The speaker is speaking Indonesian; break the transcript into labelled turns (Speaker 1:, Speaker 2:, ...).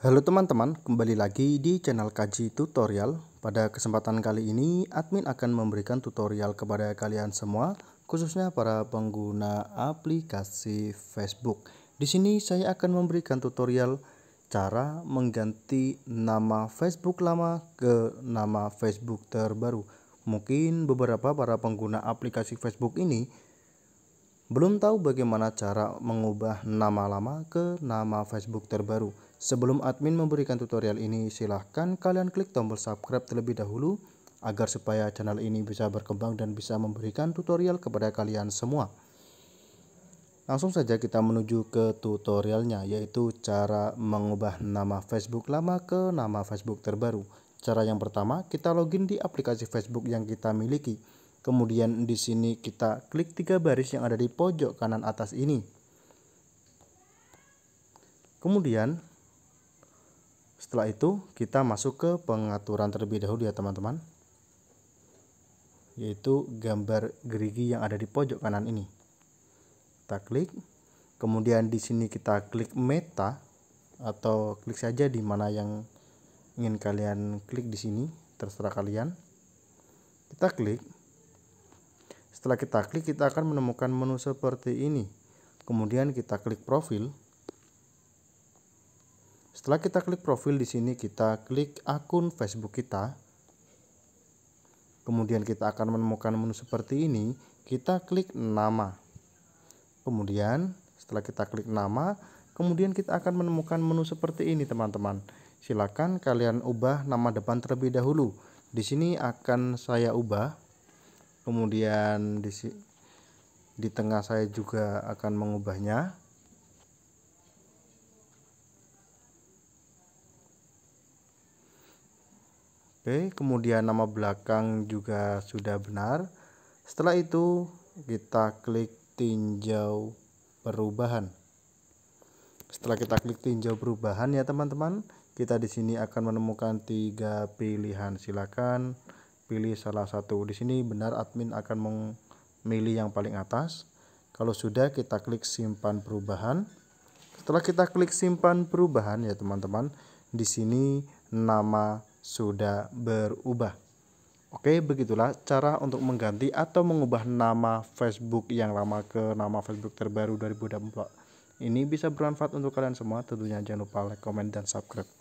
Speaker 1: Halo teman-teman, kembali lagi di channel Kaji Tutorial. Pada kesempatan kali ini, admin akan memberikan tutorial kepada kalian semua, khususnya para pengguna aplikasi Facebook. Di sini saya akan memberikan tutorial cara mengganti nama Facebook lama ke nama Facebook terbaru. Mungkin beberapa para pengguna aplikasi Facebook ini belum tahu bagaimana cara mengubah nama lama ke nama Facebook terbaru. Sebelum admin memberikan tutorial ini, silahkan kalian klik tombol subscribe terlebih dahulu agar supaya channel ini bisa berkembang dan bisa memberikan tutorial kepada kalian semua. Langsung saja kita menuju ke tutorialnya yaitu cara mengubah nama Facebook lama ke nama Facebook terbaru. Cara yang pertama, kita login di aplikasi Facebook yang kita miliki. Kemudian di sini kita klik tiga baris yang ada di pojok kanan atas ini. Kemudian setelah itu kita masuk ke pengaturan terlebih dahulu ya teman-teman. Yaitu gambar gerigi yang ada di pojok kanan ini. Kita klik. Kemudian di sini kita klik meta atau klik saja di mana yang ingin kalian klik di sini, terserah kalian. Kita klik. Setelah kita klik kita akan menemukan menu seperti ini. Kemudian kita klik profil. Setelah kita klik profil di sini kita klik akun Facebook kita. Kemudian kita akan menemukan menu seperti ini, kita klik nama. Kemudian setelah kita klik nama, kemudian kita akan menemukan menu seperti ini teman-teman. Silakan kalian ubah nama depan terlebih dahulu. Di sini akan saya ubah. Kemudian di di tengah saya juga akan mengubahnya. Oke, kemudian nama belakang juga sudah benar. Setelah itu, kita klik tinjau perubahan. Setelah kita klik tinjau perubahan ya teman-teman, kita di sini akan menemukan tiga pilihan. Silakan pilih salah satu. Di sini benar admin akan memilih yang paling atas. Kalau sudah kita klik simpan perubahan. Setelah kita klik simpan perubahan ya teman-teman, di sini nama sudah berubah. Oke, begitulah cara untuk mengganti atau mengubah nama Facebook yang lama ke nama Facebook terbaru 2024. Ini bisa bermanfaat untuk kalian semua. Tentunya jangan lupa like, comment, dan subscribe.